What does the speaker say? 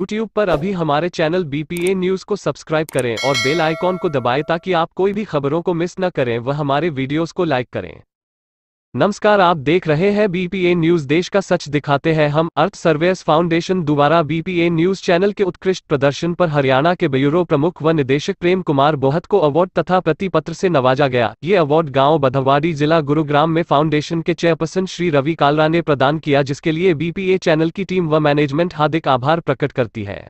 YouTube पर अभी हमारे चैनल बीपीए न्यूज को सब्सक्राइब करें और बेल आइकॉन को दबाएं ताकि आप कोई भी खबरों को मिस न करें व हमारे वीडियोस को लाइक करें नमस्कार आप देख रहे हैं बीपीए न्यूज देश का सच दिखाते हैं हम अर्थ सर्वेस फाउंडेशन द्वारा बीपीए न्यूज चैनल के उत्कृष्ट प्रदर्शन पर हरियाणा के ब्यूरो प्रमुख व निदेशक प्रेम कुमार बोहत को अवार्ड तथा प्रति पत्र से नवाजा गया ये अवार्ड गांव बधवाड़ी जिला गुरुग्राम में फाउंडेशन के चेयरपर्सन श्री रवि कालरा ने प्रदान किया जिसके लिए बीपीए चैनल की टीम व मैनेजमेंट हार्दिक आभार प्रकट करती है